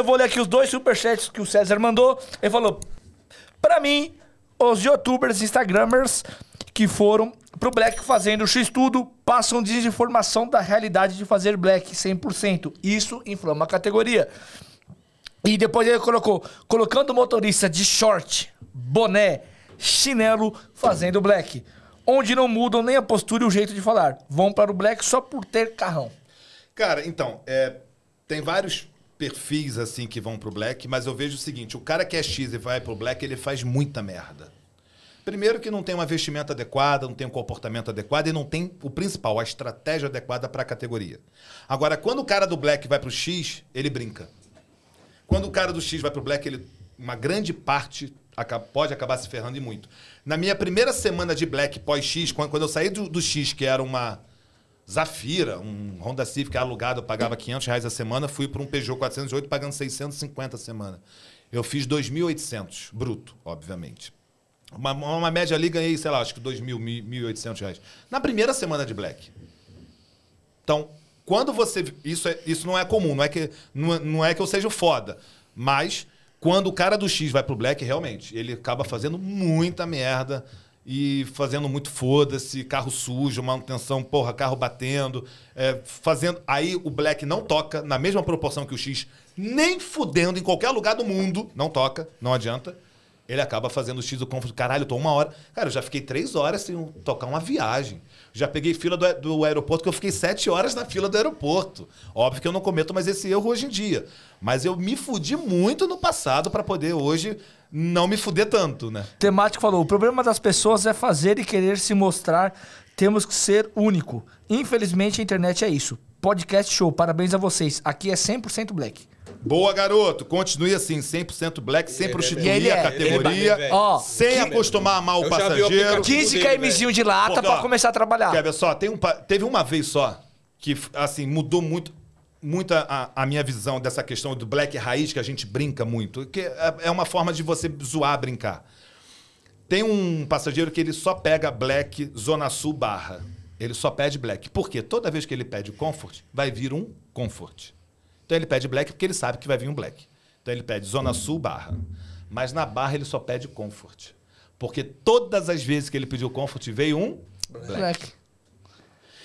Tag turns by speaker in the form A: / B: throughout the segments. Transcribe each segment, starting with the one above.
A: Eu vou ler aqui os dois superchats que o César mandou. Ele falou: Pra mim, os youtubers, instagramers que foram pro Black fazendo X-Tudo passam desinformação da realidade de fazer Black 100%. Isso inflama a categoria. E depois ele colocou: colocando motorista de short, boné, chinelo, fazendo Black. Onde não mudam nem a postura e o jeito de falar. Vão para o Black só por ter carrão.
B: Cara, então, é, tem vários perfis assim que vão pro black, mas eu vejo o seguinte: o cara que é X e vai pro black, ele faz muita merda. Primeiro que não tem uma vestimenta adequada, não tem um comportamento adequado e não tem o principal, a estratégia adequada para a categoria. Agora, quando o cara do black vai pro X, ele brinca. Quando o cara do X vai pro black, ele uma grande parte pode acabar se ferrando e muito. Na minha primeira semana de black pós-X, quando eu saí do, do X, que era uma Zafira, um Honda Civic alugado, eu pagava 500 reais a semana, fui para um Peugeot 408 pagando 650 a semana. Eu fiz 2.800, bruto, obviamente. Uma, uma, média ali ganhei, sei lá, acho que 2.800 reais. Na primeira semana de Black. Então, quando você... Isso, é, isso não é comum, não é, que, não, não é que eu seja foda, mas quando o cara do X vai para o Black, realmente, ele acaba fazendo muita merda e fazendo muito foda-se, carro sujo, manutenção, porra, carro batendo, é, fazendo. Aí o Black não toca na mesma proporção que o X, nem fudendo em qualquer lugar do mundo, não toca, não adianta. Ele acaba fazendo o X o conflito. Caralho, eu tô uma hora. Cara, eu já fiquei três horas sem tocar uma viagem. Já peguei fila do, do aeroporto, que eu fiquei sete horas na fila do aeroporto. Óbvio que eu não cometo mais esse erro hoje em dia. Mas eu me
A: fudi muito no passado para poder hoje não me fuder tanto, né? temático falou: o problema das pessoas é fazer e querer se mostrar. Temos que ser único. Infelizmente, a internet é isso. Podcast show, parabéns a vocês. Aqui é 100% black. Boa,
B: garoto. Continue assim, 100% black, é é é sem prostituir a categoria, é. sem acostumar a mal o Eu já vi o passageiro. 15 KMzinho de lata para pra começar a trabalhar. Quer ver só? Tem um teve uma vez só que, assim, mudou muito muito a, a, minha visão dessa questão do black raiz, que a gente brinca muito, que é, é uma forma de você zoar, brincar. Tem um passageiro que ele só pega black zona sul barra. Ele só pede black. porque Toda vez que ele pede comfort, vai vir um comfort. Então ele pede black porque ele sabe que vai vir um black. Então ele pede zona sul barra. Mas na barra ele só pede comfort. Porque todas as vezes que ele pediu comfort, veio um black. black.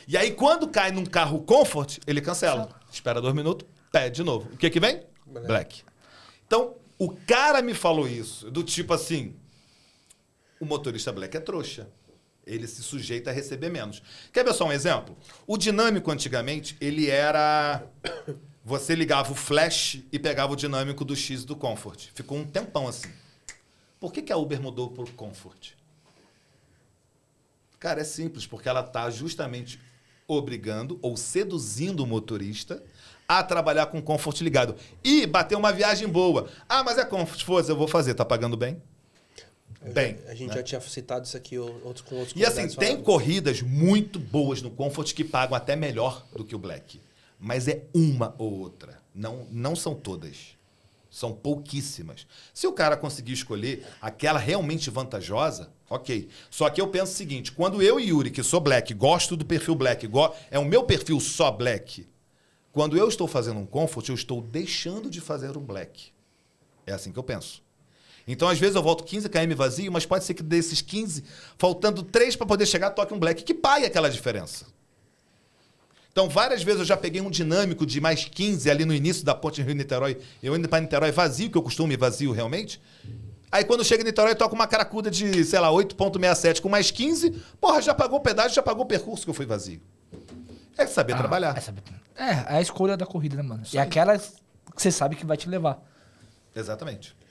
B: E aí quando cai num carro comfort, ele cancela espera dois minutos, pede de novo. O que que vem? Black. Black. Então, o cara me falou isso, do tipo assim, o motorista black é trouxa. Ele se sujeita a receber menos. Quer ver só um exemplo? O dinâmico antigamente, ele era você ligava o flash e pegava o dinâmico do X do Comfort. Ficou um tempão assim. Por que, que a Uber mudou pro Comfort? Cara, é simples, porque ela tá justamente obrigando ou seduzindo o motorista a trabalhar com Comfort ligado. E bater uma viagem boa. Ah, mas é Comfort, força, eu vou fazer. Tá pagando bem?
A: Bem. A gente né? já tinha citado isso aqui outro com outros E assim, tem
B: corridas muito boas no Comfort que pagam até melhor do que o Black. Mas é uma ou outra. Não, não são todas. São pouquíssimas. Se o cara conseguir escolher aquela realmente vantajosa, ok. Só que eu penso o seguinte: quando eu e Yuri, que sou black, gosto do perfil black, é o meu perfil só black. Quando eu estou fazendo um comfort, eu estou deixando de fazer um black. É assim que eu penso. Então, às vezes, eu volto 15 km vazio, mas pode ser que desses 15, faltando 3 para poder chegar, toque um black. Que pague aquela diferença. Então, várias vezes eu já peguei um dinâmico de mais 15 ali no início da ponte Rio-Niterói, eu indo para Niterói vazio, que eu costumo ir vazio realmente. Aí quando chega em Niterói, toca uma caracuda de, sei lá, 8,67 com mais 15, porra, já pagou o pedágio, já pagou o percurso que eu fui vazio.
A: É saber ah, trabalhar. É, saber... é, é a escolha da corrida, né, mano? Isso é aí. aquela que você sabe que vai te levar.
B: Exatamente.